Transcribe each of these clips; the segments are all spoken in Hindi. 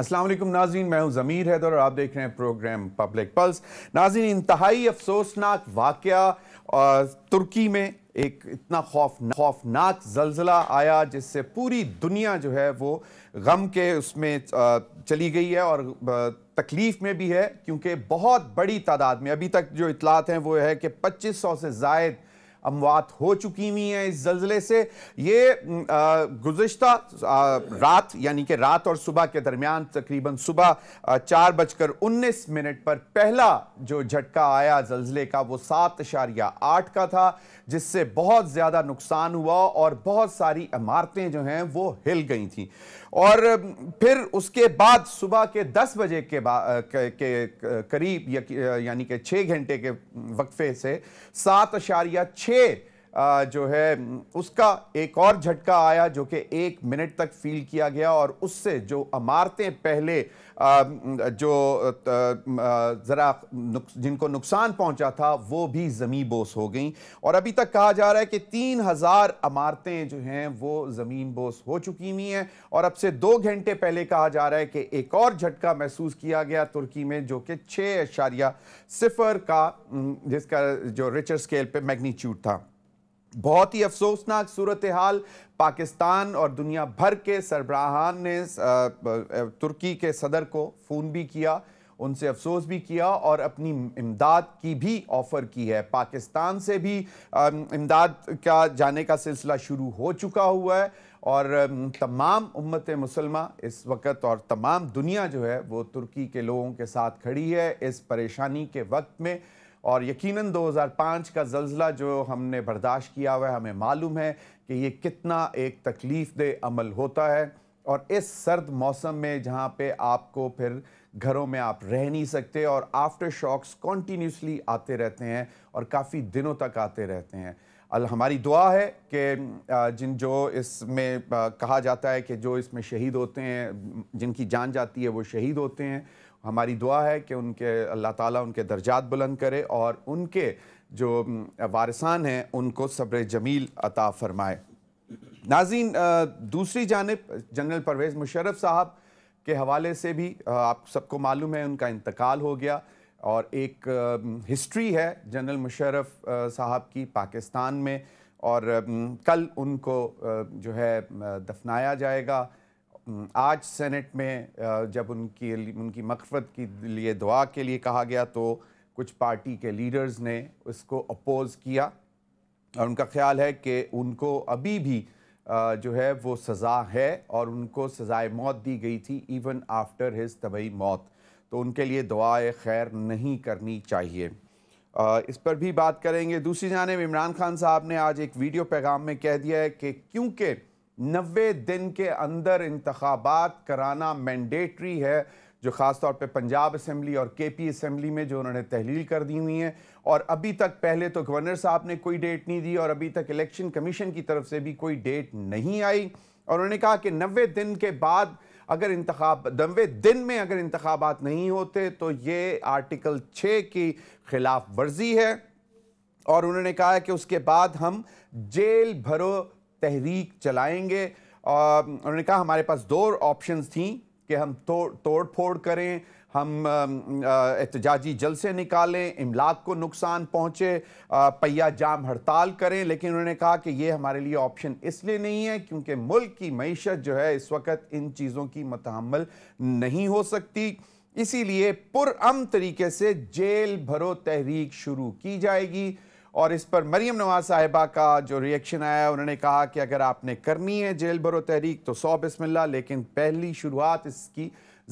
असलम नाजीन मैं हूं ज़मीर हैदर और आप देख रहे हैं प्रोग्राम पब्लिक पल्स नाजीन इंतहाई अफसोसनाक वाक़ तुर्की में एक इतना खौफ खौफनाक जलजिला आया जिससे पूरी दुनिया जो है वो गम के उसमें चली गई है और तकलीफ़ में भी है क्योंकि बहुत बड़ी तादाद में अभी तक जो इतलात हैं वो है कि पच्चीस सौ से जायद अमवात हो चुकी हुई हैं इस जल्जले से ये गुज्त रात यानी कि रात और सुबह के दरमियान तकरीबन सुबह चार बजकर उन्नीस मिनट पर पहला जो झटका आया जल्जले का वो सात इशारिया आठ का था जिससे बहुत ज़्यादा नुकसान हुआ और बहुत सारी इमारतें जो हैं वो हिल गई थी और फिर उसके बाद सुबह के 10 बजे के के करीब यानी कि 6 घंटे के वक्फे से सात अशारिया छः जो है उसका एक और झटका आया जो कि एक मिनट तक फील किया गया और उससे जो अमारतें पहले जो ज़रा जिनको नुकसान पहुंचा था वो भी ज़मीं बोस हो गई और अभी तक कहा जा रहा है कि तीन हज़ार अमारतें जो हैं वो ज़मीन बोस हो चुकी हुई हैं और अब से दो घंटे पहले कहा जा रहा है कि एक और झटका महसूस किया गया तुर्की में जो कि छः अशारिया सिफर का जिसका जो रिचर स्केल पर मैग्नीट्यूड था बहुत ही अफसोसनाक सूरत हाल पाकिस्तान और दुनिया भर के सरबराहान ने तुर्की के सदर को फ़ोन भी किया उनसे अफसोस भी किया और अपनी इमदाद की भी ऑफ़र की है पाकिस्तान से भी इमदाद का जाने का सिलसिला शुरू हो चुका हुआ है और तमाम उम्मत मुसलमा इस वक्त और तमाम दुनिया जो है वो तुर्की के लोगों के साथ खड़ी है इस परेशानी के वक्त में और यकीनन 2005 का जलजिला जो हमने बर्दाश्त किया हुआ है हमें मालूम है कि ये कितना एक तकलीफ़ दह अमल होता है और इस सर्द मौसम में जहाँ पे आपको फिर घरों में आप रह नहीं सकते और आफ्टर शॉक्स कॉन्टीन्यूसली आते रहते हैं और काफ़ी दिनों तक आते रहते हैं अल हमारी दुआ है कि जिन जो इसमें कहा जाता है कि जो इसमें शहीद होते हैं जिनकी जान जाती है वो शहीद होते हैं हमारी दुआ है कि उनके अल्लाह ताला उनके दर्जात बुलंद करे और उनके जो वारसान हैं उनको सब्र जमील अता फरमाए नाजीन दूसरी जानब जनरल परवेज़ मुशरफ साहब के हवाले से भी आप सबको मालूम है उनका इंतकाल हो गया और एक हिस्ट्री है जनरल मुशरफ साहब की पाकिस्तान में और कल उनको जो है दफनाया जाएगा हम्म, आज सेनेट में जब उनकी उनकी मकफत के लिए दुआ के लिए कहा गया तो कुछ पार्टी के लीडर्स ने उसको अपोज़ किया और उनका ख्याल है कि उनको अभी भी जो है वो सज़ा है और उनको सज़ाए मौत दी गई थी इवन आफ्टर हिज तबई मौत तो उनके लिए दुआए खैर नहीं करनी चाहिए इस पर भी बात करेंगे दूसरी जानब इमरान खान साहब ने आज एक वीडियो पैगाम में कह दिया है कि क्योंकि नबे दिन के अंदर इंतबात कराना मैंडेटरी है जो ख़ास तौर पे पंजाब असम्बली और के पी असम्बली में जो उन्होंने तहलील कर दी हुई हैं और अभी तक पहले तो गवर्नर साहब ने कोई डेट नहीं दी और अभी तक इलेक्शन कमीशन की तरफ से भी कोई डेट नहीं आई और उन्होंने कहा कि नबे दिन के बाद अगर इंतब नबे दिन में अगर इंतबात नहीं होते तो ये आर्टिकल छः की खिलाफ वर्जी है और उन्होंने कहा कि उसके बाद हम जेल भरो तहरीक चलाएंगे और उन्होंने कहा हमारे पास दो ऑप्शंस थी कि हम तो तोड़ फोड़ करें हम एहतजाजी जलसे निकालें इमलाक को नुकसान पहुँचे पहिया जाम हड़ताल करें लेकिन उन्होंने कहा कि ये हमारे लिए ऑप्शन इसलिए नहीं है क्योंकि मुल्क की मीशत जो है इस वक्त इन चीज़ों की मतहमल नहीं हो सकती इसीलिए पुरम तरीके से जेल भरो तहरीक शुरू की जाएगी और इस पर मरीम नवाज साहिबा का जो रिएक्शन आया उन्होंने कहा कि अगर आपने करनी है जेल भरो तहरीक तो सौ बिस्मिल्ला लेकिन पहली शुरुआत इसकी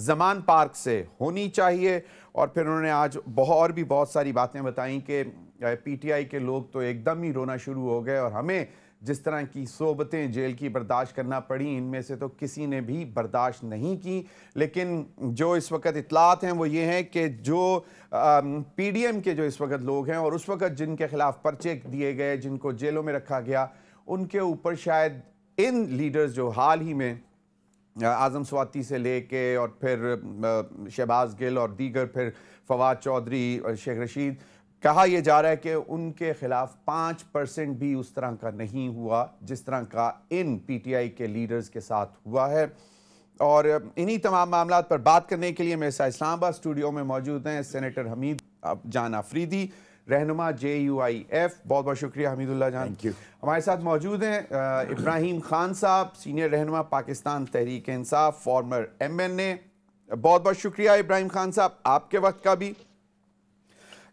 जमान पार्क से होनी चाहिए और फिर उन्होंने आज बहुत और भी बहुत सारी बातें बताई कि पीटीआई के लोग तो एकदम ही रोना शुरू हो गए और हमें जिस तरह की सोबतें जेल की बर्दाश्त करना पड़ी इनमें से तो किसी ने भी बर्दाश्त नहीं की लेकिन जो इस वक्त इतलात हैं वो ये हैं कि जो पी डी एम के जो इस वक्त लोग हैं और उस वक्त जिनके ख़िलाफ़ पर्चे दिए गए जिनको जेलों में रखा गया उनके ऊपर शायद इन लीडर्स जो हाल ही में आज़म स्वाति से लेके और फिर शहबाज गिल और दीगर फिर फवाद चौधरी और शेख रशीद कहा यह जा रहा है कि उनके खिलाफ पाँच परसेंट भी उस तरह का नहीं हुआ जिस तरह का इन पीटीआई के लीडर्स के साथ हुआ है और इन्हीं तमाम मामला पर बात करने के लिए मेरे साथ इस्लामाबाद स्टूडियो में मौजूद हैं सेनेटर हमीद जान आफरीदी रहनुमा जे यू आई एफ बहुत बहुत शुक्रिया हमीदुल्ला जान हमारे साथ मौजूद हैं इब्राहिम खान साहब सीनियर रहनुमा Pakistan Tehreek Insaf former M N A बहुत बहुत शुक्रिया इब्राहिम खान साहब आपके वक्त का भी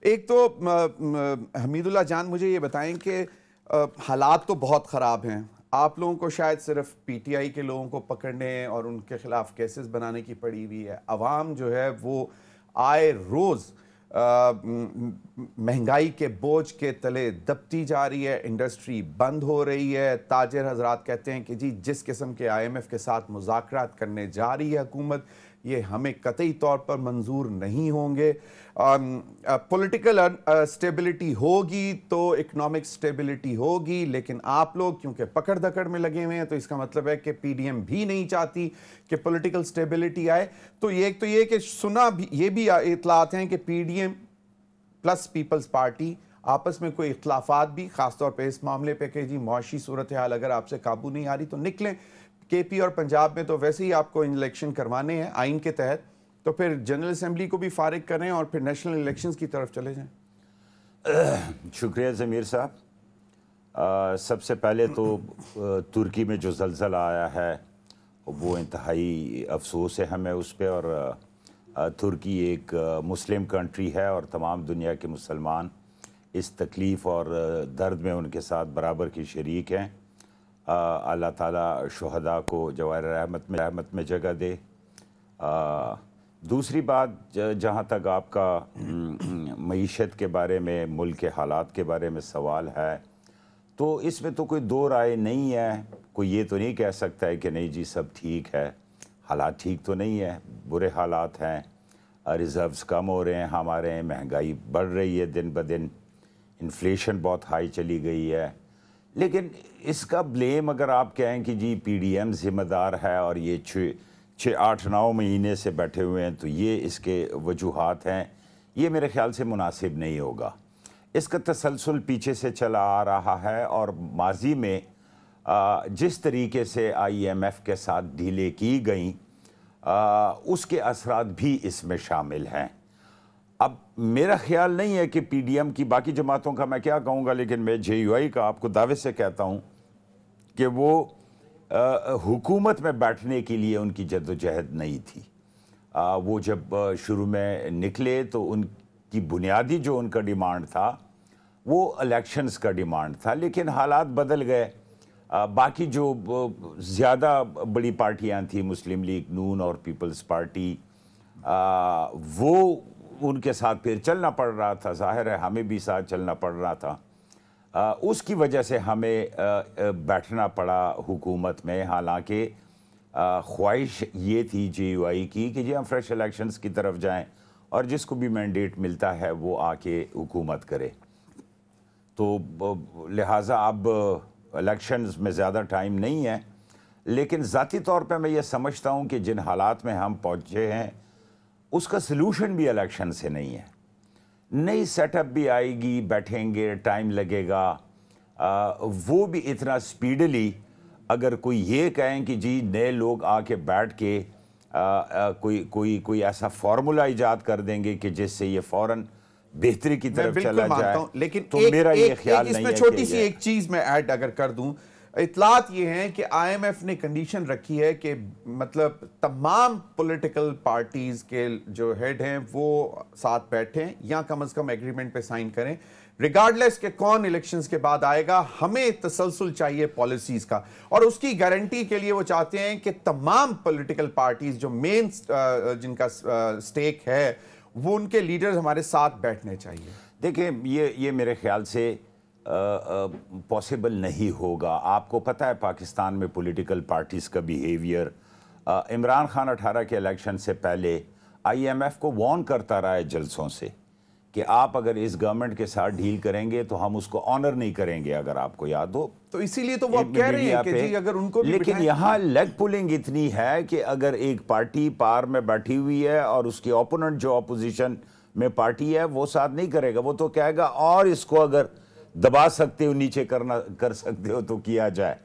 एक तो हमीदुल्ला जान मुझे ये बताएं कि हालात तो बहुत ख़राब हैं आप लोगों को शायद सिर्फ पीटीआई के लोगों को पकड़ने और उनके खिलाफ केसेस बनाने की पड़ी हुई है आवाम जो है वो आए रोज़ महंगाई के बोझ के तले दबती जा रही है इंडस्ट्री बंद हो रही है ताजर हजरात कहते हैं कि जी जिस किस्म के आईएमएफ के साथ मुजाकर करने जा रही है हुकूमत ये हमें कतई तौर पर मंजूर नहीं होंगे पॉलिटिकल स्टेबिलिटी होगी तो इकोनॉमिक स्टेबिलिटी होगी लेकिन आप लोग क्योंकि पकड़ धकड़ में लगे हुए हैं तो इसका मतलब है कि पीडीएम भी नहीं चाहती कि पॉलिटिकल स्टेबिलिटी आए तो ये एक तो ये कि सुना भी ये भी इतलात हैं कि पीडीएम प्लस पीपल्स पार्टी आपस में कोई इख्लाफात भी खासतौर पर इस मामले पर कि जी मुआशी सूरत हाल अगर आपसे काबू नहीं आ रही तो निकलें केपी और पंजाब में तो वैसे ही आपको इलेक्शन करवाने हैं आइन के तहत तो फिर जनरल असम्बली को भी फारिग करें और फिर नेशनल इलेक्शन की तरफ चले जाएँ शुक्रिया ज़मीर साहब सबसे पहले तो तुर्की में जो जलजला आया है वो इंतहाई अफसोस है हमें उस पर और तुर्की एक मुस्लिम कंट्री है और तमाम दुनिया के मुसलमान इस तकलीफ़ और दर्द में उनके साथ बराबर की शरीक हैं अल्लाह ताला शहदा को जवाहर रहमत में रहमत में जगह दे आ, दूसरी बात जहाँ तक आपका हम्म, मीशत के बारे में मुल्क के हालात के बारे में सवाल है तो इसमें तो कोई दो राय नहीं है कोई ये तो नहीं कह सकता है कि नहीं जी सब ठीक है हालात ठीक तो नहीं है बुरे हालात हैं रिज़र्व्स कम हो रहे हैं हमारे महंगाई बढ़ रही है दिन ब दिन इन्फ्लेशन बहुत हाई चली गई है लेकिन इसका ब्लेम अगर आप कहें कि जी पीडीएम जिम्मेदार है और ये छः छः आठ नौ महीने से बैठे हुए हैं तो ये इसके वजूहत हैं ये मेरे ख्याल से मुनासिब नहीं होगा इसका तसलसल पीछे से चला आ रहा है और माजी में जिस तरीके से आईएमएफ के साथ ढीले की गई उसके असरा भी इसमें शामिल हैं अब मेरा ख्याल नहीं है कि पीडीएम की बाकी जमातों का मैं क्या कहूँगा लेकिन मैं जे का आपको दावे से कहता हूँ कि वो हुकूमत में बैठने के लिए उनकी जदोजहद नहीं थी आ, वो जब शुरू में निकले तो उनकी बुनियादी जो उनका डिमांड था वो इलेक्शंस का डिमांड था लेकिन हालात बदल गए बाकी जो ज़्यादा बड़ी पार्टियां थी मुस्लिम लीग नून और पीपल्स पार्टी आ, वो उनके साथ फिर चलना पड़ रहा था जाहिर है हमें भी साथ चलना पड़ रहा था आ, उसकी वजह से हमें आ, बैठना पड़ा हुकूमत में हालांकि ख्वाहिश ये थी जे यू आई की कि जी हम फ्रेश इलेक्शंस की तरफ जाएं और जिसको भी मैंडेट मिलता है वो आके हुकूमत करे तो लिहाजा अब इलेक्शंस में ज़्यादा टाइम नहीं है लेकिन ज़ाती तौर पर मैं ये समझता हूँ कि जिन हालात में हम पहुँचे हैं उसका सलूशन भी इलेक्शन से नहीं है नई सेटअप भी आएगी बैठेंगे टाइम लगेगा आ, वो भी इतना स्पीडली अगर कोई ये कहें कि जी नए लोग आके बैठ के आ, आ, कोई कोई कोई ऐसा फार्मूला ईजाद कर देंगे कि जिससे ये फौरन बेहतरी की तरफ चला जाए लेकिन तो एक, मेरा एक, ये ख्याल एक, नहीं इसमें छोटी सी एक चीज मैं ऐड अगर कर दूं इतलात ये हैं कि आईएमएफ ने कंडीशन रखी है कि मतलब तमाम पॉलिटिकल पार्टीज़ के जो हेड हैं वो साथ बैठें या कम अज़ कम एग्रीमेंट पे साइन करें रिगार्डलेस के कौन इलेक्शंस के बाद आएगा हमें तसलसल चाहिए पॉलिसीज का और उसकी गारंटी के लिए वो चाहते हैं कि तमाम पॉलिटिकल पार्टीज जो मेन जिनका स्टेक है वो उनके लीडर्स हमारे साथ बैठने चाहिए देखिए ये ये मेरे ख्याल से पॉसिबल नहीं होगा आपको पता है पाकिस्तान में पॉलिटिकल पार्टीज़ का बिहेवियर इमरान खान अठारह के इलेक्शन से पहले आईएमएफ को वॉर्न करता रहा है जलसों से कि आप अगर इस गवर्नमेंट के साथ डील करेंगे तो हम उसको ऑनर नहीं करेंगे अगर आपको याद हो तो इसीलिए तो वो आप कह रहे हैं कि जी अगर उनको भी लेकिन यहाँ लेग पुलिंग इतनी है कि अगर एक पार्टी पार में बैठी हुई है और उसकी ओपोनेंट जो अपोजिशन में पार्टी है वो साथ नहीं करेगा वो तो कहेगा और इसको अगर दबा सकते हो नीचे करना कर सकते हो तो किया जाए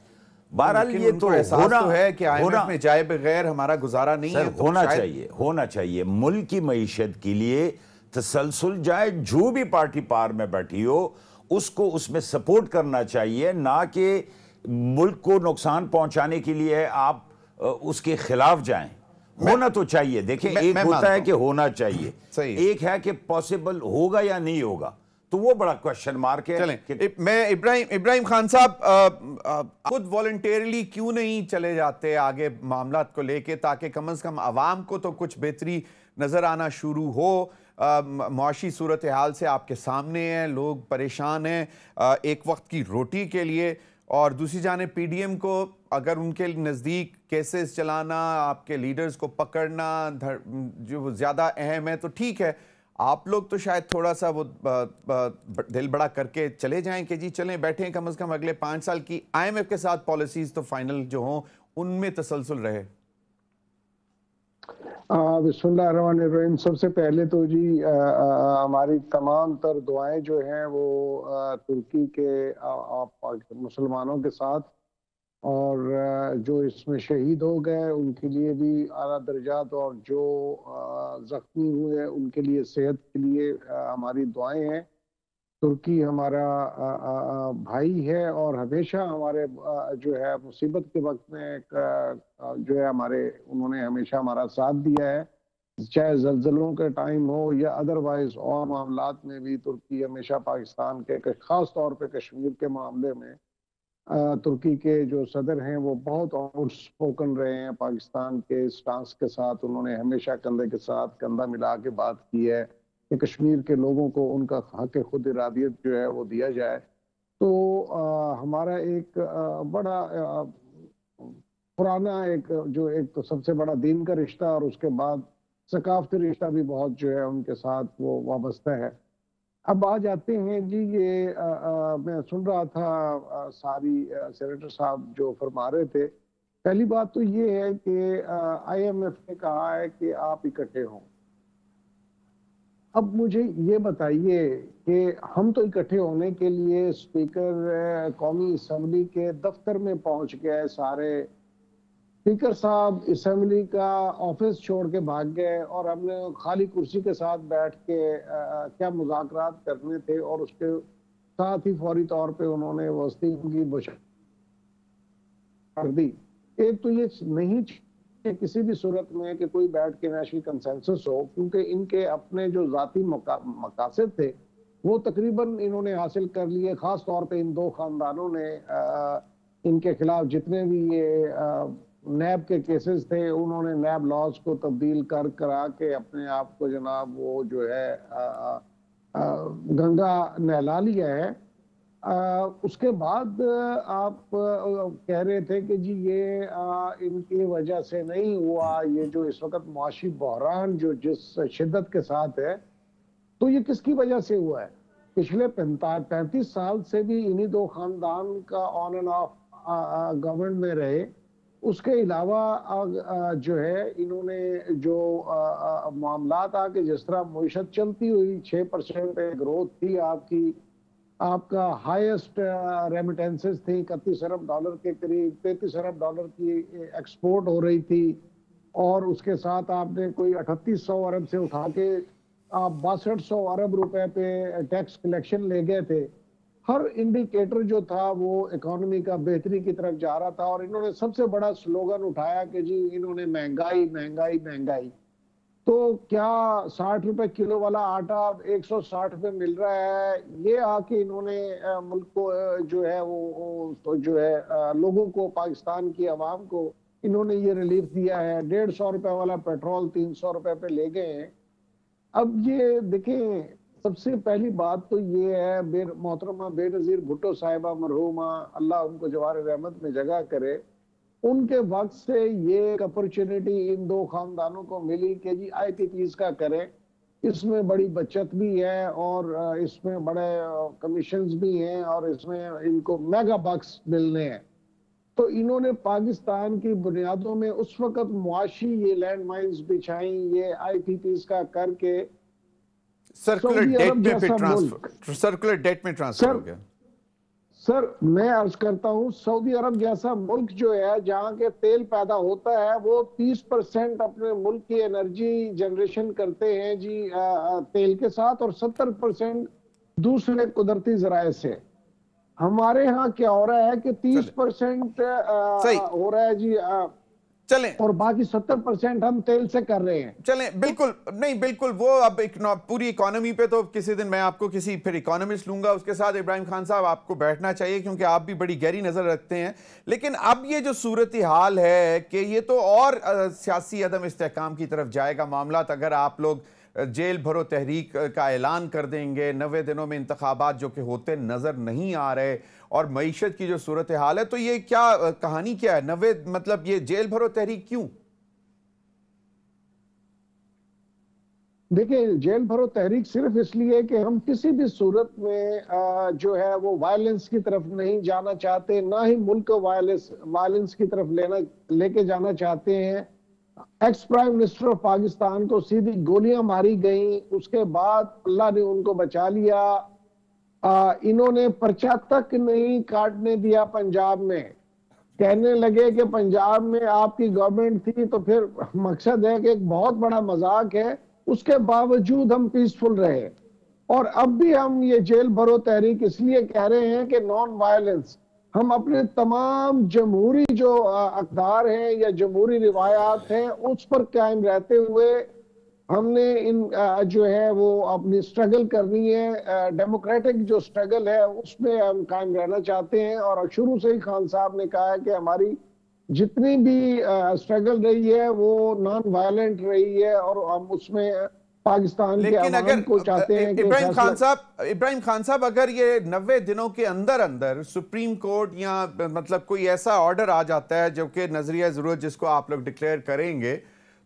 बहरहाल ये तो होना तो है कि होना में जाए बगैर हमारा गुजारा नहीं है तो होना चाहिए होना चाहिए मुल्क की मीशत के लिए तसलसल जाए जो भी पार्टी पार में बैठी हो उसको उसमें सपोर्ट करना चाहिए ना कि मुल्क को नुकसान पहुंचाने के लिए आप उसके खिलाफ जाएं होना तो चाहिए देखिए एक होता है कि होना चाहिए एक है कि पॉसिबल होगा या नहीं होगा तो वो बड़ा क्वेश्चन मार्क है चलें कि मैं इब्राहिम इब्राहिम खान साहब खुद वॉल्टेरली क्यों नहीं चले जाते आगे मामला को लेके ताकि कम अज़ कम आवाम को तो कुछ बेहतरी नज़र आना शुरू हो मुशी सूरत हाल से आपके सामने है लोग परेशान हैं एक वक्त की रोटी के लिए और दूसरी जाने पीडीएम को अगर उनके नज़दीक केसेस चलाना आपके लीडर्स को पकड़ना जो ज़्यादा अहम है तो ठीक है आप लोग तो शायद थोड़ा सा वो दिल बड़ा करके चले जाएं कि जी चलें बैठे कम अज़ कम अगले पांच साल की आईएमएफ के साथ पॉलिसीज़ तो फाइनल जो हों उनमें तसलसल रहे बिस्मिल्लाम सबसे पहले तो जी हमारी तमाम तर दुआएं जो हैं वो तुर्की के मुसलमानों के साथ और जो इसमें शहीद हो गए उनके लिए भी आला दर्जात और जो ज़ख्मी हुए उनके लिए सेहत के लिए हमारी दुआएं हैं तुर्की हमारा भाई है और हमेशा हमारे जो है मुसीबत के वक्त में जो है हमारे उन्होंने हमेशा हमारा साथ दिया है चाहे जलजलों के टाइम हो या अदरवाइज और मामला में भी तुर्की हमेशा पाकिस्तान के खास तौर पर कश्मीर के मामले में तुर्की के जो सदर हैं वो बहुत आउटस्पोकन रहे हैं पाकिस्तान के स्टांस के साथ उन्होंने हमेशा कंधे के साथ कंधा मिला के बात की है कि कश्मीर के लोगों को उनका हक खुद इरादियत जो है वो दिया जाए तो आ, हमारा एक आ, बड़ा आ, पुराना एक जो एक तो सबसे बड़ा दीन का रिश्ता और उसके बाद सकाफती रिश्ता भी बहुत जो है उनके साथ वो वाबस्ता है अब आ जाते हैं जी ये आ, आ, मैं सुन रहा था आ, सारी सेनेटर साहब जो फरमा रहे थे पहली बात तो ये है कि आईएमएफ ने कहा है कि आप इकट्ठे हों अब मुझे ये बताइए कि हम तो इकट्ठे होने के लिए स्पीकर कौमी असम्बली के दफ्तर में पहुंच गए सारे स्पीकर साहब असम्बली का ऑफिस छोड़ के भाग गए और हमने खाली कुर्सी के साथ बैठ के आ, क्या मुजाकर करने थे और उसके साथ ही फौरी तौर पे उन्होंने वस्ती की कर दी एक तो ये नहीं किसी भी सूरत में कि कोई बैठ के नेशनल कंसेंसस हो क्योंकि इनके अपने जो जाती मकासद थे वो तकरीबन इन्होंने हासिल कर लिए ख़ास तौर पे इन दो ख़ानदानों ने आ, इनके खिलाफ जितने भी ये आ, नैब के केसेस थे उन्होंने नैब लॉज को तब्दील कर करा के अपने आप को जनाब वो जो है आ, आ, आ, गंगा नहला लिया है आ, उसके बाद आप कह रहे थे कि जी ये आ, इनकी वजह से नहीं हुआ ये जो इस वक्त मुआशी बहरान जो जिस शिद्दत के साथ है तो ये किसकी वजह से हुआ है पिछले पैंतीस साल से भी इन्हीं दो खानदान का ऑन एंड ऑफ गवर्न में रहे उसके अलावा जो है इन्होंने जो मामला कि जिस तरह मीशत चलती हुई छः परसेंट ग्रोथ थी आपकी आपका हाईएस्ट रेमिटेंसेस थी इकतीस अरब डॉलर के करीब तैतीस अरब डॉलर की एक्सपोर्ट हो रही थी और उसके साथ आपने कोई अठतीस सौ अरब से उठा के आप बासठ सौ अरब रुपए पे टैक्स कलेक्शन ले गए थे हर इंडिकेटर जो था वो इकोनॉमी का बेहतरी की तरफ जा रहा था और इन्होंने सबसे बड़ा स्लोगन उठाया कि जी इन्होंने महंगाई महंगाई महंगाई तो क्या साठ रुपए किलो वाला आटा अब एक सौ साठ रुपए मिल रहा है ये आके इन्होंने मुल्क को जो है वो तो जो है लोगों को पाकिस्तान की आवाम को इन्होंने ये रिलीफ दिया है डेढ़ सौ रुपये वाला पेट्रोल तीन सौ रुपये पे ले गए हैं अब ये देखें सबसे पहली बात तो ये है बेर मोहतरमा बेनज़ीर भुट्टो साहिबा मरहूमा अल्लाह उनको जवार रहमत में जगह करे उनके वक्त से ये एक अपॉर्चुनिटी इन दो खानदानों को मिली कि जी आई थी चीज़ का करें इसमें बड़ी बचत भी है और इसमें बड़े कमीशन भी हैं और इसमें इनको मेगा बक्स मिलने हैं तो इन्होंने पाकिस्तान की बुनियादों में उस वक्त मुआशी ये लैंड माइन्स बिछाई ये आई का करके सर्कुलर डेट में फिर ट्रांसफर सर्कुलर डेट में ट्रांसफर हो गया सर मैं अर्ज करता हूँ सऊदी अरब जैसा मुल्क जो है जहाँ के तेल पैदा होता है वो 30 परसेंट अपने मुल्क की एनर्जी जनरेशन करते हैं जी तेल के साथ और 70 परसेंट दूसरे कुदरती जराये से हमारे यहाँ क्या हो रहा है कि 30 परसेंट हो रहा है जी आ, चले और बाकी सत्तर परसेंट हम तेल से कर रहे हैं चले बिल्कुल नहीं बिल्कुल वो अब एक पूरी इकोनॉमी पे तो किसी दिन मैं आपको किसी फिर इकोनॉमिस्ट लूंगा उसके साथ इब्राहिम खान साहब आपको बैठना चाहिए क्योंकि आप भी बड़ी गहरी नजर रखते हैं लेकिन अब ये जो सूरत हाल है कि ये तो और सियासी अदम इस्तेकाम की तरफ जाएगा मामला तो अगर आप लोग जेल भरो तहरीक का ऐलान कर देंगे नवे दिनों में इंतबात जो कि होते नज़र नहीं आ रहे और मीशत की जो सूरत हाल है तो ये क्या कहानी क्या है नवे मतलब ये जेल भरो तहरीक क्यों देखिए जेल भरो तहरीक सिर्फ इसलिए कि हम किसी भी सूरत में जो है वो वायलेंस की तरफ नहीं जाना चाहते ना ही मुल्क को वायलेंस वायलेंस की तरफ लेना लेके जाना चाहते हैं ex prime minister of Pakistan को सीधी गोलियां मारी गई उसके बाद अल्लाह ने उनको बचा लिया आ, इन्होंने पर्चा तक नहीं काटने दिया पंजाब में कहने लगे कि पंजाब में आपकी गवर्नमेंट थी तो फिर मकसद है कि एक बहुत बड़ा मजाक है उसके बावजूद हम पीसफुल रहे और अब भी हम ये जेल भरो तहरीक इसलिए कह रहे हैं कि नॉन वायलेंस हम अपने तमाम जमहूरी जो अकदार हैं या जमहूरी रिवायात हैं उस पर कायम रहते हुए हमने इन जो है वो अपनी स्ट्रगल करनी है डेमोक्रेटिक जो स्ट्रगल है उसमें हम कायम रहना चाहते हैं और शुरू से ही खान साहब ने कहा है कि हमारी जितनी भी स्ट्रगल रही है वो नॉन वायलेंट रही है और हम उसमें पाकिस्तान लेकिन के अगर को चाहते हैं इब्राहिम खान साहब इब्राहिम खान साहब अगर ये नब्बे दिनों के अंदर अंदर सुप्रीम कोर्ट या मतलब कोई ऐसा ऑर्डर आ जाता है जो कि नजरिया जरूरत जिसको आप लोग डिक्लेयर करेंगे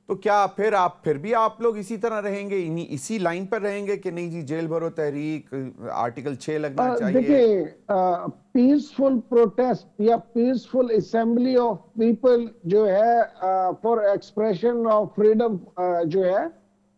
तो क्या फिर आप फिर भी आप लोग इसी तरह रहेंगे इन्हीं इसी लाइन पर रहेंगे कि नहीं जी जेल भरो तहरीक आर्टिकल छह लगना आ, चाहिए देखिए पीसफुल प्रोटेस्ट या पीसफुल असेंबली ऑफ पीपल जो है फॉर एक्सप्रेशन ऑफ फ्रीडम जो है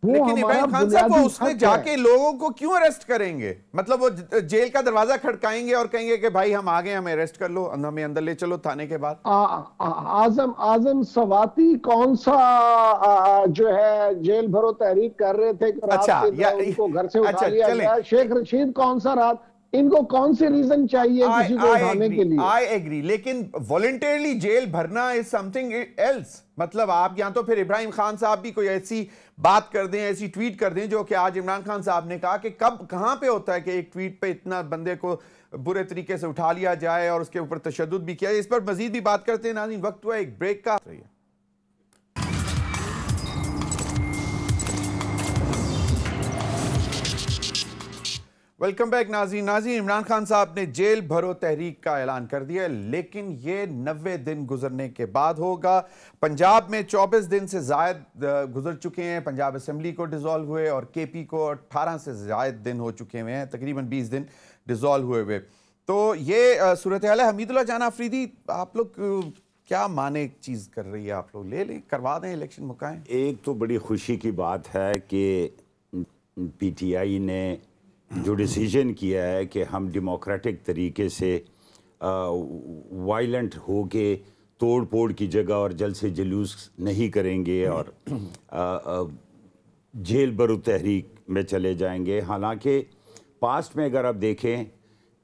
लेकिन इमरान खान साहब वो उसमें जाके लोगों को क्यों अरेस्ट करेंगे मतलब वो जेल का दरवाजा खड़काएंगे और कहेंगे कि भाई हम आ गए हमें अरेस्ट कर लो हमें अंदर ले चलो थाने के बाद आजम आजम सवाती कौन सा आ, जो है जेल भरो तहरीक कर रहे थे अच्छा या, उनको घर से उठा अच्छा, लिया गया शेख रशीद कौन सा रात इनको कौन से रीजन चाहिए I, किसी को उठाने के लिए आई एग्री लेकिन वॉलेंटियरली जेल भरना इज समथिंग एल्स मतलब आप या तो फिर इब्राहिम खान साहब भी कोई ऐसी बात कर दें ऐसी ट्वीट कर दें जो कि आज इमरान खान साहब ने कहा कि कब कहां पे होता है कि एक ट्वीट पे इतना बंदे को बुरे तरीके से उठा लिया जाए और उसके ऊपर तशद भी किया जाए इस पर मजीद भी बात करते हैं नाजी वक्त हुआ एक ब्रेक का वेलकम बैक नाजी नाजी इमरान खान साहब ने जेल भरो तहरीक का ऐलान कर दिया लेकिन ये नबे दिन गुजरने के बाद होगा पंजाब में 24 दिन से जायद गुजर चुके हैं पंजाब असम्बली को डिज़ोल्व हुए और के पी को 18 से जायद दिन हो चुके हुए हैं तकरीबन 20 दिन डिज़ोल्व हुए हुए तो ये सूरत हाल है हमीदुल्ला जाना अफरीदी आप लोग क्या माने एक चीज़ कर रही है आप लोग ले लें करवा दें इलेक्शन मुकाएं एक तो बड़ी खुशी की बात है कि आई ने जो डिसीजन किया है कि हम डेमोक्रेटिक तरीके से वायलेंट हो के तोड़ फोड़ की जगह और जल से जुलूस नहीं करेंगे और जेल बर तहरीक में चले जाएंगे हालांकि पास्ट में अगर आप देखें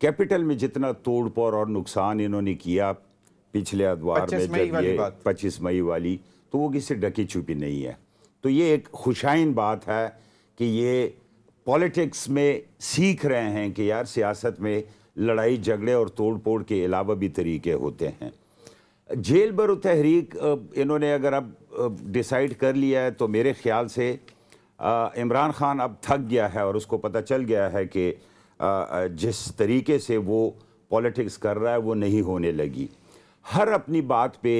कैपिटल में जितना तोड़ फोड़ और नुकसान इन्होंने किया पिछले अदवार में जब ये पच्चीस मई वाली तो वो किसी ढकी छुपी नहीं है तो ये एक खुशाइन बात है कि ये पॉलिटिक्स में सीख रहे हैं कि यार सियासत में लड़ाई झगड़े और तोड़ फोड़ के अलावा भी तरीके होते हैं जेल व तहरीक इन्होंने अगर अब डिसाइड कर लिया है तो मेरे ख्याल से इमरान ख़ान अब थक गया है और उसको पता चल गया है कि जिस तरीके से वो पॉलिटिक्स कर रहा है वो नहीं होने लगी हर अपनी बात पे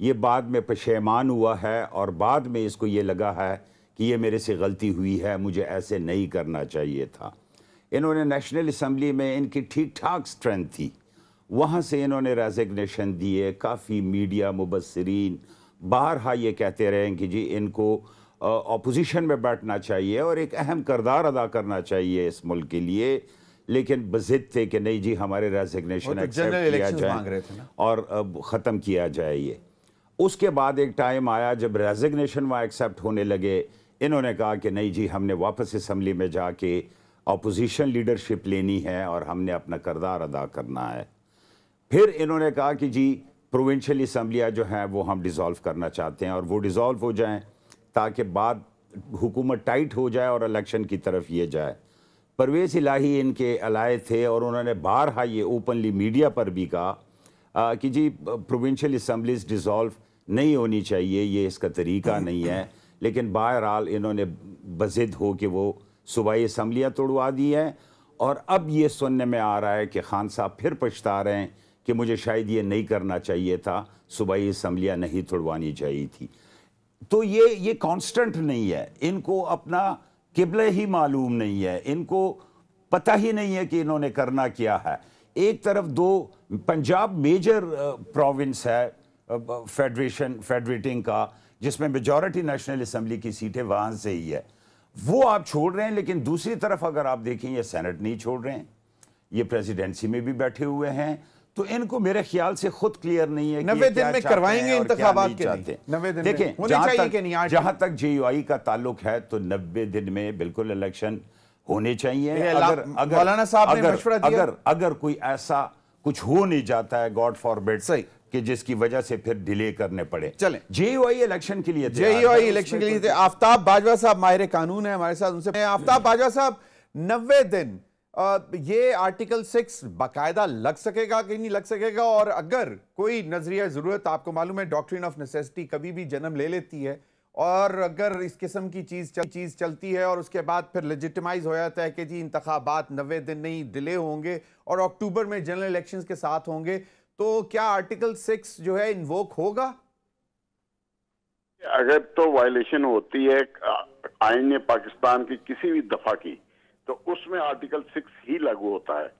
ये बाद में पशेमान हुआ है और बाद में इसको ये लगा है कि ये मेरे से गलती हुई है मुझे ऐसे नहीं करना चाहिए था इन्होंने नेशनल असम्बली में इनकी ठीक ठाक स्ट्रेंथ थी वहाँ से इन्होंने रेजिग्नेशन दिए काफ़ी मीडिया मुबसरीन बारहा ये कहते रहे कि जी इनको अपोजिशन में बैठना चाहिए और एक अहम करदार अदा करना चाहिए इस मुल्क के लिए लेकिन बजिद थे कि नहीं जी हमारे रेजिग्नेशन एक्सेप्ट तो किया जाए और ख़त्म किया जाए ये उसके बाद एक टाइम आया जब रेजिग्नेशन वहाँ एक्सेप्ट होने लगे इन्होंने कहा कि नहीं जी हमने वापस इसम्बली में जाके अपोजिशन लीडरशिप लेनी है और हमने अपना करदार अदा करना है फिर इन्होंने कहा कि जी प्रोविंशियल इसम्बलियाँ जो हैं वो हम डिज़ोल्व करना चाहते हैं और वो डिज़ोल्व हो जाएँ ताकि बाद हुकूमत टाइट हो जाए और इलेक्शन की तरफ ये जाए परवेज़ इलाही इनके अलाए थे और उन्होंने बारहा ये ओपनली मीडिया पर भी कहा कि जी प्रोविंशियल इसम्बलीज डिज़ोल्व नहीं होनी चाहिए ये इसका तरीका नहीं है लेकिन बहरहाल इन्होंने बजिद हो कि वो सूबाई असम्बलियाँ तोड़वा दी हैं और अब ये सुनने में आ रहा है कि खान साहब फिर पछता रहे हैं कि मुझे शायद ये नहीं करना चाहिए था सूबाई असम्बलियाँ नहीं तोड़वानी चाहिए थी तो ये ये कांस्टेंट नहीं है इनको अपना किबले ही मालूम नहीं है इनको पता ही नहीं है कि इन्होंने करना क्या है एक तरफ दो पंजाब मेजर प्रोविंस है फेडरेशन फेडरेटिंग का जिसमें मेजॉरिटी नेशनल असम्बली की सीटें वहां से ही है वो आप छोड़ रहे हैं लेकिन दूसरी तरफ अगर आप देखें ये सेनेट नहीं छोड़ रहे हैं ये प्रेसिडेंसी में भी बैठे हुए हैं तो इनको मेरे ख्याल से खुद क्लियर नहीं है नवे दिन में करवाएंगे देखें जहां तक जे यू आई का ताल्लुक है तो नब्बे दिन में बिल्कुल इलेक्शन होने चाहिए अगर अगर अगर कोई ऐसा कुछ हो नहीं जाता है गॉड फॉरबिड सही कि जिसकी वजह से फिर डिले करने पड़े चले जेईवाई इलेक्शन के लिए जेईवाई इलेक्शन के लिए थे आफ्ताब बाजवा साहब माहिर कानून है हमारे साथ उनसे आफ्ताब बाजवा साहब नब्बे दिन ये आर्टिकल सिक्स बाकायदा लग सकेगा कि नहीं लग सकेगा और अगर कोई नजरिया ज़रूरत आपको मालूम है डॉक्ट्रिन ऑफ नेसेसिटी कभी भी जन्म ले लेती है और अगर इस किस्म की चीज़ चल, चीज़ चलती है और उसके बाद फिर लेजिटिमाइज हो जाता है कि जी इंतबात नबे दिन नहीं डिले होंगे और अक्टूबर में जनरल इलेक्शंस के साथ होंगे तो क्या आर्टिकल सिक्स जो है इन्वोक होगा अगर तो वायलेशन होती है आइन पाकिस्तान की किसी भी दफा की तो उसमें आर्टिकल सिक्स ही लागू होता है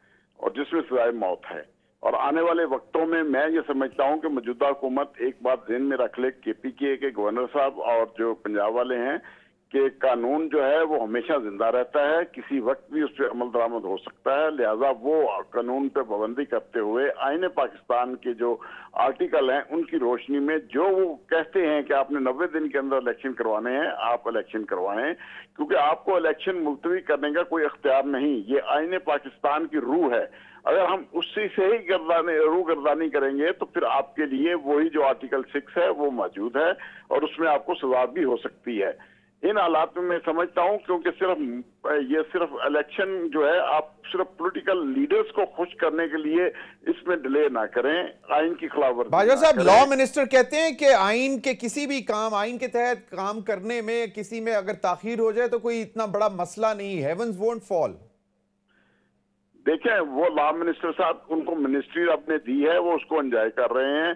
और जिसमें सजाए मौत है और आने वाले वक्तों में मैं ये समझता हूँ कि मौजूदा हुकूमत एक बात जेन में रख ले के पी के गवर्नर साहब और जो पंजाब वाले हैं कि कानून जो है वो हमेशा जिंदा रहता है किसी वक्त भी उस पर अमल दरामद हो सकता है लिहाजा वो कानून पे पाबंदी करते हुए आईने पाकिस्तान के जो आर्टिकल हैं उनकी रोशनी में जो वो कहते हैं कि आपने नब्बे दिन के अंदर इलेक्शन करवाने हैं आप इलेक्शन करवाएं क्योंकि आपको इलेक्शन मुलतवी करने का कोई अख्तियार नहीं ये आईने पाकिस्तान की रूह है अगर हम उसी से ही गर्दानी रू गर्दानी करेंगे तो फिर आपके लिए वही जो आर्टिकल सिक्स है वो मौजूद है और उसमें आपको सजा भी हो सकती है इन हालात में मैं समझता हूं क्योंकि सिर्फ ये सिर्फ इलेक्शन जो है आप सिर्फ पॉलिटिकल लीडर्स को खुश करने के लिए इसमें डिले ना करें आइन की खिलाफ बाजवा साहब लॉ मिनिस्टर कहते हैं कि आइन के किसी भी काम आइन के तहत काम करने में किसी में अगर ताखिर हो जाए तो कोई इतना बड़ा मसला नहीं हेवंस वोंट फॉल देखें वो लॉ मिनिस्टर साहब उनको मिनिस्ट्री आपने दी है वो उसको एंजॉय कर रहे हैं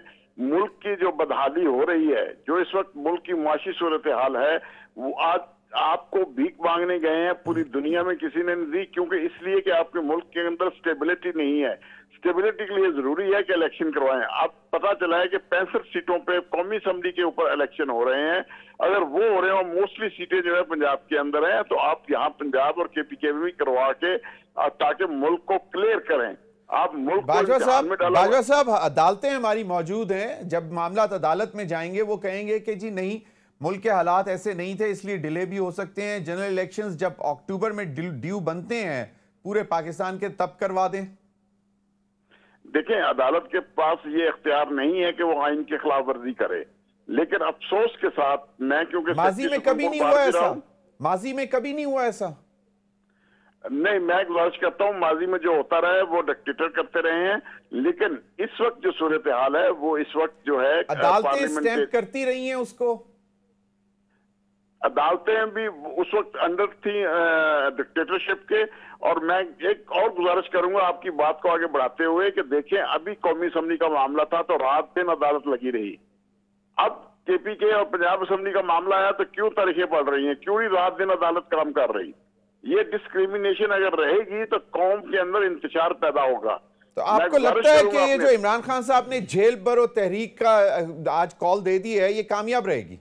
मुल्क की जो बदहाली हो रही है जो इस वक्त मुल्क की मुआशी सूरत हाल है वो आज आपको भीख मांगने गए हैं पूरी दुनिया में किसी ने नहीं दी क्योंकि इसलिए कि आपके मुल्क के अंदर स्टेबिलिटी नहीं है स्टेबिलिटी के लिए जरूरी है कि इलेक्शन करवाएं आप पता चला है कि पैंसठ सीटों पे कौमी असम्बली के ऊपर इलेक्शन हो रहे हैं अगर वो हो रहे हो मोस्टली सीटें जो है पंजाब के अंदर हैं तो आप यहाँ पंजाब और केपी के भी करवा के ताकि मुल्क को क्लियर करें आप मुल्क बाजवा साहब बाजवा साहब अदालतें हमारी मौजूद हैं जब मामला अदालत में जाएंगे वो कहेंगे कि जी नहीं मुल्क के हालात ऐसे नहीं थे इसलिए डिले भी हो सकते हैं जनरल इलेक्शंस जब अक्टूबर में ड्यू बनते हैं पूरे पाकिस्तान के तब करवा दें देखें अदालत के पास ये इख्तियार नहीं है कि वो आइन की खिलाफ वर्जी करे लेकिन अफसोस के साथ मैं क्योंकि माजी में कभी नहीं हुआ ऐसा माजी में कभी नहीं हुआ ऐसा नहीं मैं गुजारिश करता हूं माजी में जो होता रहा है वो डिक्टेटर करते रहे हैं लेकिन इस वक्त जो सूरत हाल है वो इस वक्त जो है अदालतें स्टैंप करती रही हैं उसको अदालतें भी उस वक्त अंडर थी डिक्टेटरशिप के और मैं एक और गुजारिश करूंगा आपकी बात को आगे बढ़ाते हुए कि देखें अभी कौमी असम्बली का मामला था तो रात दिन अदालत लगी रही अब केपी के और पंजाब असम्बली का मामला आया तो क्यों तारीखें पड़ रही हैं क्यों ही रात दिन अदालत काम कर रही ये डिस्क्रिमिनेशन अगर रहेगी तो कौम के अंदर इंतजार पैदा होगा तो आपको लगता है कि ये जो इमरान खान साहब ने जेल बरो तहरीक का आज कॉल दे दी है ये कामयाब रहेगी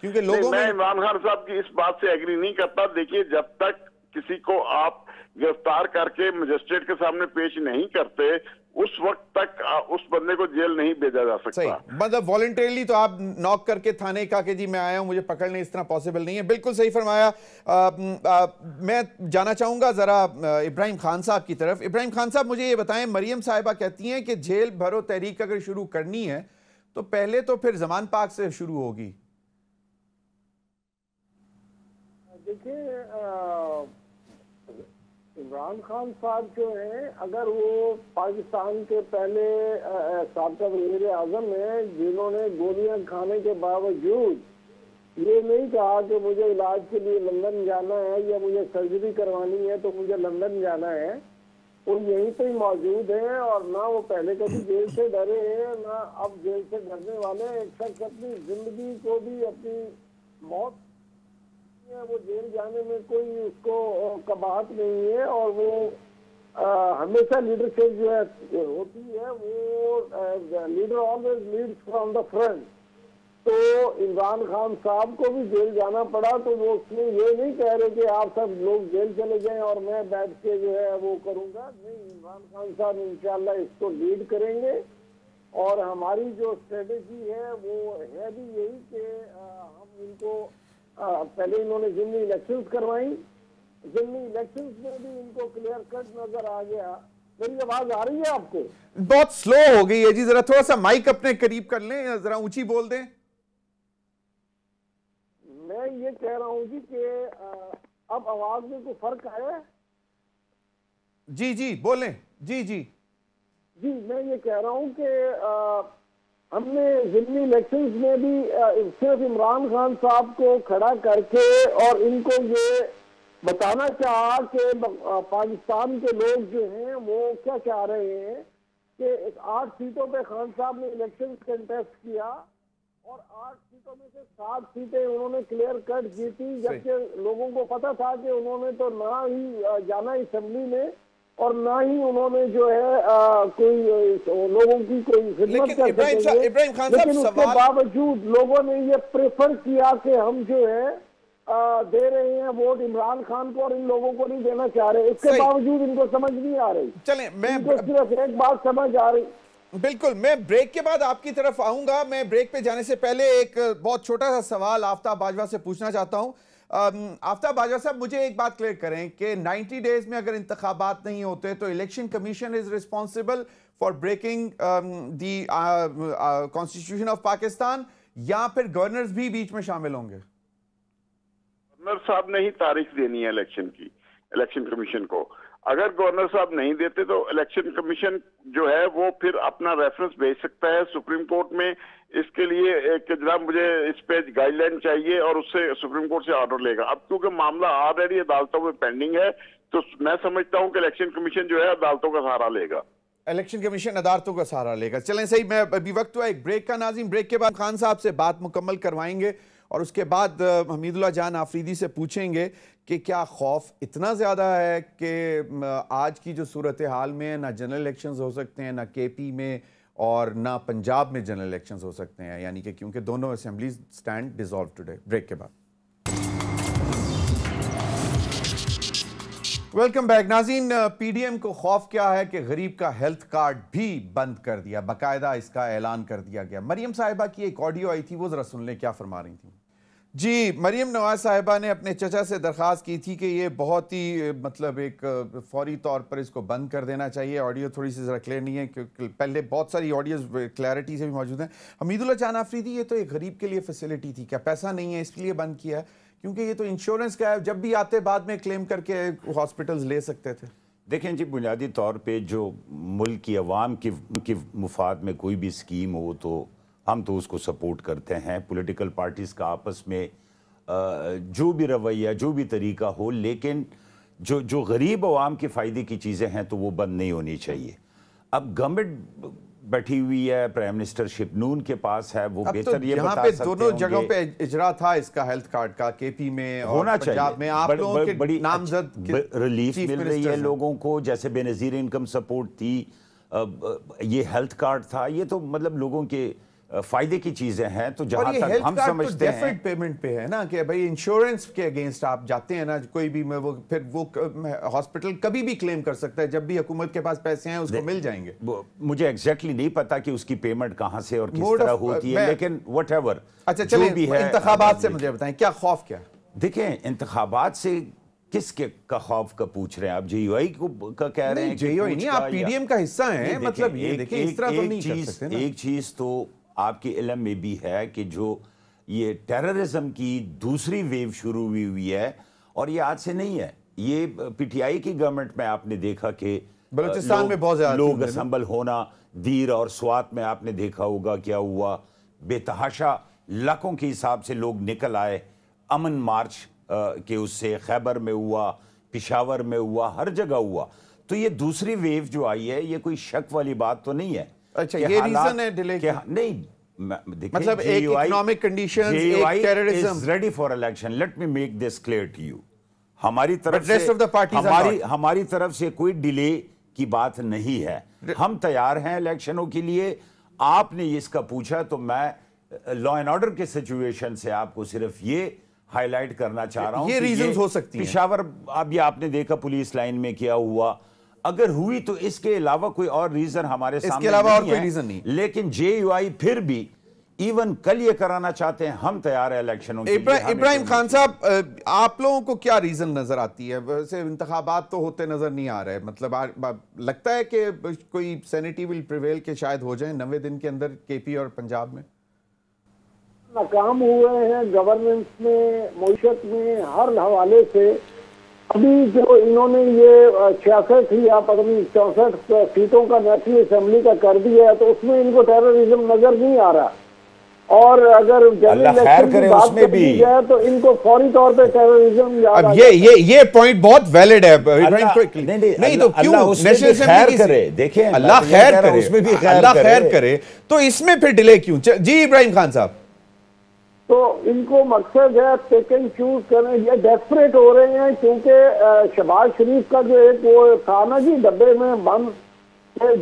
क्योंकि लोगों मैं इमरान खान साहब की इस बात से एग्री नहीं करता देखिए जब तक किसी को आप गिरफ्तार करके मजिस्ट्रेट के सामने पेश नहीं करते उस वक्त तक उस बंदे को जेल नहीं भेजा जा सकता सही। मतलब वॉलेंटरली तो आप नॉक करके थाने का कि जी मैं आया हूं मुझे पकड़ने इस तरह पॉसिबल नहीं है बिल्कुल सही फरमाया मैं जाना चाहूंगा जरा इब्राहिम खान साहब की तरफ इब्राहिम खान साहब मुझे ये बताएं मरियम साहिबा कहती हैं कि जेल भरो तहरीक अगर शुरू करनी है तो पहले तो फिर जमान पाक से शुरू होगी देखिए इमरान खान साहब जो है अगर वो पाकिस्तान के पहले सबका वजीर आजम है जिन्होंने गोलियां खाने के बावजूद ये नहीं कहा कि मुझे इलाज के लिए लंदन जाना है या मुझे सर्जरी करवानी है तो मुझे लंदन जाना है वो यहीं पे ही मौजूद है और ना वो पहले कभी जेल से डरे हैं ना अब जेल से डरने वाले शख्स अपनी जिंदगी को भी अपनी मौत है वो जेल जाने में कोई उसको कबाहत नहीं है और वो आ, हमेशा लीडरशिप जो है होती है वो leader always leads from the front तो इमरान खान साहब को भी जेल जाना पड़ा तो वो उसमें ये नहीं कह रहे कि आप सब लोग जेल चले जाएं और मैं बैठ के जो है वो करूंगा नहीं इमरान खान साहब इंशाल्लाह इसको लीड करेंगे और हमारी जो स्ट्रेटेजी है वो है भी यही कि हम इनको पहले इन्होंने जिमनी इलेक्शंस करवाई जिमनी इलेक्शंस में भी इनको क्लियर कट नजर आ गया मेरी आवाज आ रही है आपको बहुत स्लो हो गई है जी जरा थोड़ा सा माइक अपने करीब कर लें जरा ऊंची बोल दें मैं ये कह रहा हूं जी कि अब आवाज में कोई फर्क आया है जी जी बोले जी जी जी मैं ये कह रहा हूँ कि हमने जिमनी इलेक्शन में भी सिर्फ इमरान खान साहब को खड़ा करके और इनको ये बताना चाहा कि पाकिस्तान के लोग जो हैं वो क्या चाह रहे हैं कि आठ सीटों पे खान साहब ने इलेक्शन कंटेस्ट किया और आठ सीटों में से सात सीटें उन्होंने क्लियर कट जीती जबकि लोगों को पता था कि उन्होंने तो ना ही जाना असेंबली में और ना ही उन्होंने जो है आ, कोई तो लोगों की कोई खिदमत इब्राहिम उसके बावजूद लोगों ने ये प्रेफर किया कि हम जो है आ, दे रहे हैं वोट इमरान खान को और इन लोगों को नहीं देना चाह रहे इसके बावजूद इनको समझ नहीं आ रही चले मैं सिर्फ एक बात समझ आ रही बिल्कुल मैं ब्रेक के बाद आपकी तरफ आऊंगा मैं ब्रेक पे जाने से पहले एक बहुत छोटा सा सवाल आफ्ताब बाजवा से पूछना चाहता हूं आफ्ताब बाजवा साहब मुझे एक बात क्लियर करें कि 90 डेज में अगर इंतबात नहीं होते तो election commission is responsible for breaking the constitution of Pakistan या फिर गवर्नर्स भी बीच में शामिल होंगे गवर्नर साहब ने ही तारीख देनी है इलेक्शन की इलेक्शन कमीशन को अगर गवर्नर साहब नहीं देते तो इलेक्शन कमीशन जो है वो फिर अपना रेफरेंस भेज सकता है सुप्रीम कोर्ट में इसके लिए कि जनाब मुझे इस पे गाइडलाइन चाहिए और उससे सुप्रीम कोर्ट से ऑर्डर लेगा अब क्योंकि मामला ऑलरेडी अदालतों में पेंडिंग है तो मैं समझता हूँ कि इलेक्शन कमीशन जो है अदालतों का सहारा लेगा इलेक्शन कमीशन अदालतों का सहारा लेगा चलें सही मैं अभी वक्त हुआ एक ब्रेक का नाजिम ब्रेक के बाद खान साहब से बात मुकम्मल करवाएंगे और उसके बाद हमीदुल्ला जान आफरीदी से पूछेंगे कि क्या खौफ इतना ज़्यादा है कि आज की जो सूरत हाल में ना जनरल इलेक्शन हो सकते हैं ना के पी में और ना पंजाब में जनरल इलेक्शन हो सकते हैं यानी कि क्योंकि दोनों assemblies stand dissolve today break के बाद वेलकम बैक नाजीन पीडीएम को खौफ क्या है कि गरीब का हेल्थ कार्ड भी बंद कर दिया बाकायदा इसका ऐलान कर दिया गया मरियम साहिबा की एक ऑडियो आई थी वो जरा सुन लें क्या फरमा रही थी जी मरीम नवाज साहिबा ने अपने चचा से दरख्वास्त की थी कि ये बहुत ही मतलब एक फौरी तौर पर इसको बंद कर देना चाहिए ऑडियो थोड़ी सी ज़रा क्लियर नहीं है क्योंकि पहले बहुत सारी ऑडियोज क्लैरिटी से भी मौजूद हैं हमीदुल्ला चान आफरीदी ये तो एक गरीब के लिए फैसिलिटी थी क्या पैसा नहीं है इसलिए बंद किया है क्योंकि ये तो इंश्योरेंस का है जब भी आते बाद में क्लेम करके हॉस्पिटल्स ले सकते थे देखें जी बुनियादी तौर पर जो मुल्क की आवाम की, की मुफाद में कोई भी स्कीम हो तो हम तो उसको सपोर्ट करते हैं पॉलिटिकल पार्टीज़ का आपस में जो भी रवैया जो भी तरीका हो लेकिन जो जो गरीब आवाम के फ़ायदे की चीज़ें हैं तो वो बंद नहीं होनी चाहिए अब गवर्नमेंट बैठी हुई है प्राइम मिनिस्टर शिपनून के पास है वो तो बेहतर तो यहाँ पे दोनों जगहों पे इजरा था इसका हेल्थ कार्ड का केपी में और होना चाहिए में आप बड़, बड़, बड़ी नामजद रिलीफ मिल रही है लोगों को जैसे बेनजीर इनकम सपोर्ट थी ये हेल्थ कार्ड था ये तो मतलब लोगों के फायदे की चीजें हैं तो जहां तक हम तो समझते तो हैं पेमेंट पे है ना कि भाई इंश्योरेंस के अगेंस्ट आप जाते हैं ना कोई भी मैं वो फिर वो हॉस्पिटल कभी भी क्लेम कर सकता है जब भी हुकूमत के पास पैसे हैं उसको मिल जाएंगे मुझे एग्जैक्टली exactly नहीं पता कि उसकी पेमेंट कहां से और किस Mode तरह of, होती है लेकिन वट एवर अच्छा चलो भी है इंतबात से मुझे बताएं क्या खौफ क्या देखें इंतबात से किसके का खौफ का पूछ रहे हैं आप जेयूआई को का कह रहे हैं जेयूआई नहीं आप पीडीएम का हिस्सा हैं मतलब ये देखिए इस तरह तो नहीं चीज एक चीज तो आपके इलम में भी है कि जो ये टेररिज्म की दूसरी वेव शुरू हुई हुई है और ये आज से नहीं है ये पीटीआई की गवर्नमेंट में आपने देखा कि बलूचिस्तान में बहुत ज्यादा लोग असम्बल होना दीर और स्वात में आपने देखा होगा क्या हुआ बेतहाशा लाखों के हिसाब से लोग निकल आए अमन मार्च के उससे खैबर में हुआ पिशावर में हुआ हर जगह हुआ तो ये दूसरी वेव जो आई है ये कोई शक वाली बात तो नहीं है अच्छा ये रीजन है डिले के नहीं मतलब एक economic condition terrorism ready for election let me make this clear to you हमारी तरफ से ऑफ द पार्टी हमारी हमारी तरफ से कोई डिले की बात नहीं है हम तैयार हैं इलेक्शनों के लिए आपने इसका पूछा तो मैं लॉ एंड ऑर्डर के सिचुएशन से आपको सिर्फ ये हाईलाइट करना चाह रहा हूँ ये रीजन हो सकती है पिशावर अभी आपने देखा पुलिस लाइन में किया हुआ अगर हुई तो इसके अलावा कोई और रीजन हमारे इसके सामने अलावा और कोई रीजन नहीं लेकिन जे फिर भी इवन कल ये कराना चाहते हैं हम तैयार है इलेक्शनों इब्राहिम तो खान साहब आप लोगों को क्या रीजन नजर आती है वैसे इंतबात तो होते नजर नहीं आ रहे मतलब आ, आ, लगता है कि कोई सैनिटी विल प्रिवेल के शायद हो जाए नवे दिन के अंदर केपी और पंजाब में नाकाम हाँ, हुए हैं गवर्नेंस में मीशत में हर हवाले से अभी जो इन्होंने ये छियासठ या पता चौसठ सीटों का नेशनल असेंबली का कर दिया है तो उसमें इनको टेररिज्म नजर नहीं आ रहा और अगर खैर करें उसमें भी तो इनको फौरी तौर पे टेररिज्म अब ये ये ये पॉइंट बहुत वैलिड है नहीं नहीं तो क्यों नेशनल असेंबली करे देखिए अल्लाह तो खैर करे उसमें भी अल्लाह खैर करे तो इसमें फिर डिले क्यों जी इब्राहिम खान साहब तो इनको मकसद है पिक एंड चूज करें ये डेस्परेट हो रहे हैं क्योंकि शहबाज शरीफ का जो एक वो था ना जी डब्बे में बंद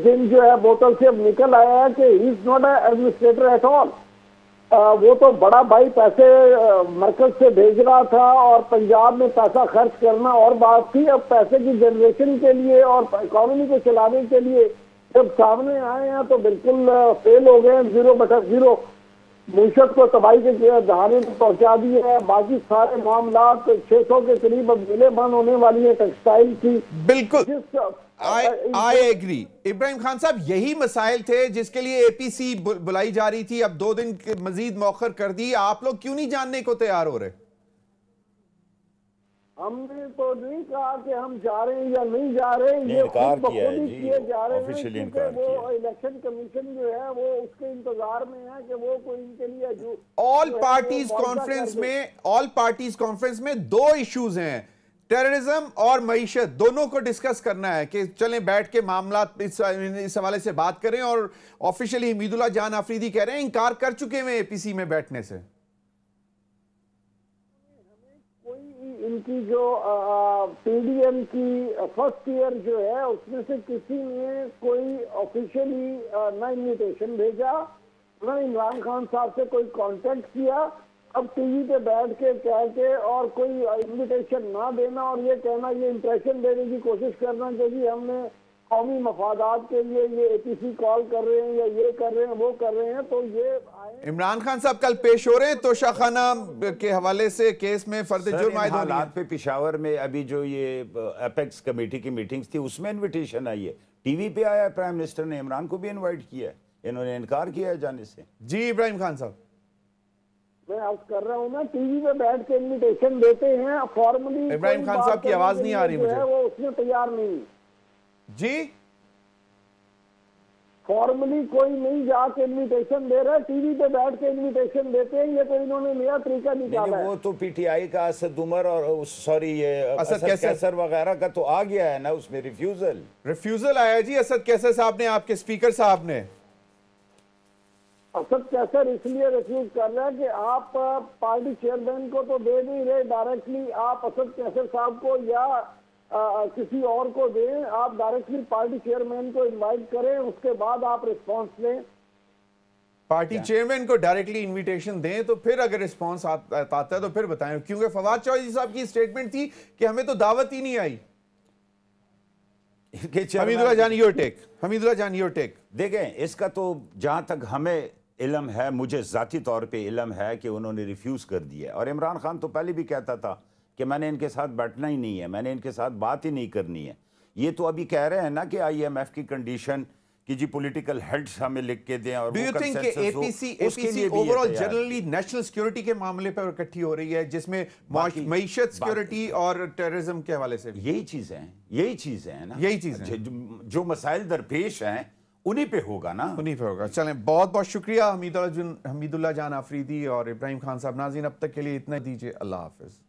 जिन जो है बोतल से निकल आया है कि is not administrator at all वो तो बड़ा भाई पैसे मरकज से भेज रहा था और पंजाब में पैसा खर्च करना और बात थी अब पैसे की जनरेशन के लिए और इकोनॉमी को चलाने के लिए जब सामने आए हैं तो बिल्कुल फेल हो गए जीरो बटक जीरो मुर्शद को तबाही के दहाने में तो पहुंचा दी है बाकी सारे मामला छह सौ के करीब अब मिले बंद होने वाली है टेक्सटाइल की बिल्कुल आई एग्री इब्राहिम खान साहब यही मसाइल थे जिसके लिए एपीसी बुलाई जा रही थी अब दो दिन मजीद मौखर कर दी आप लोग क्यों नहीं जानने को तैयार हो रहे हमने तो नहीं कहा कि हम जा रहे हैं या नहीं जा रहे हैं ये इनकार खुद बखुदी किए जा रहे हैं वो इलेक्शन कमीशन जो है वो उसके इंतजार में है कि वो कोई इनके लिए जो ऑल पार्टीज कॉन्फ्रेंस में ऑल पार्टीज कॉन्फ्रेंस में दो इश्यूज हैं टेररिज्म और मीशत दोनों को डिस्कस करना है कि चलें बैठ के मामला इस हवाले से बात करें और ऑफिशियली हमीदुल्ला जान आफरीदी कह रहे हैं इनकार कर चुके हैं एपीसी में बैठने से उनकी जो पीडीएम की फर्स्ट ईयर जो है उसमें से किसी ने कोई ऑफिशियली न इन्विटेशन भेजा न इमरान खान साहब से कोई कांटेक्ट किया अब टीवी पे बैठ के कह के और कोई इन्विटेशन ना देना और ये कहना ये इंप्रेशन देने की कोशिश करना कि हमने कौमी मफादात के लिए ये एपीसी कॉल कर रहे हैं या ये कर रहे हैं वो कर रहे हैं तो ये इमरान खान साहब कल पेश हो रहे हैं तो शाखाना के हवाले से केस में फर्द जुर्म आयद हालात पे पिशावर में अभी जो ये अपेक्स कमेटी की मीटिंग्स थी उसमें इनविटेशन आई है टीवी पे आया प्राइम मिनिस्टर ने इमरान को भी इनवाइट किया है इन्होंने इनकार किया है जाने से जी इब्राहिम खान साहब मैं आज कर रहा हूँ ना टीवी पे बैठ के इन्विटेशन देते हैं फॉर्मली इब्राहिम खान साहब की आवाज नहीं आ रही मुझे वो उसमें तैयार नहीं जी फॉर्मली कोई नहीं जाके इनविटेशन दे रहा है टीवी पे बैठ के इनविटेशन देते हैं ये तो इन्होंने नया तरीका निकाला है वो तो पीटीआई का असद उमर और सॉरी ये असद कैसर, कैसर वगैरह का तो आ गया है ना उसमें रिफ्यूजल रिफ्यूजल आया जी असद कैसर साहब ने आपके स्पीकर साहब ने असद कैसर इसलिए रिफ्यूज कर रहा है कि आप पार्टी uh, चेयरमैन को तो दे नहीं रहे डायरेक्टली आप असद कैसर साहब को या आ, किसी और को दें आप डायरेक्टली पार्टी चेयरमैन को इनवाइट करें उसके बाद आप रिस्पांस लें पार्टी चेयरमैन को डायरेक्टली इनविटेशन दें तो फिर अगर रिस्पांस आता है तो फिर बताएं क्योंकि फवाद चौधरी साहब की स्टेटमेंट थी कि हमें तो दावत ही नहीं आई हमीदुल्ला जान योर टेक हमीदुल्ला जान योर टेक देखें इसका तो जहां तक हमें इलम है मुझे जाती तौर पे इलम है कि उन्होंने रिफ्यूज़ कर दिया और इमरान खान तो पहले भी कहता था कि मैंने इनके साथ बैठना ही नहीं है मैंने इनके साथ बात ही नहीं करनी है ये तो अभी कह रहे हैं ना कि आईएमएफ की कंडीशन कि जी पॉलिटिकल हेड्स हमें लिख के दें और APC APC overall generally national security के मामले पर इकट्ठी हो रही है जिसमें मीशत सिक्योरिटी तो और टेररिज्म के हवाले से यही चीज है यही चीज है ना यही चीज जो मसाइल दरपेश है उन्हीं पे होगा ना उन्हीं पे होगा चलें बहुत बहुत शुक्रिया हमीदुल्ला जान आफरीदी और इब्राहिम खान साहब नाजीन अब तक के लिए इतना दीजिए अल्लाह हाफिज़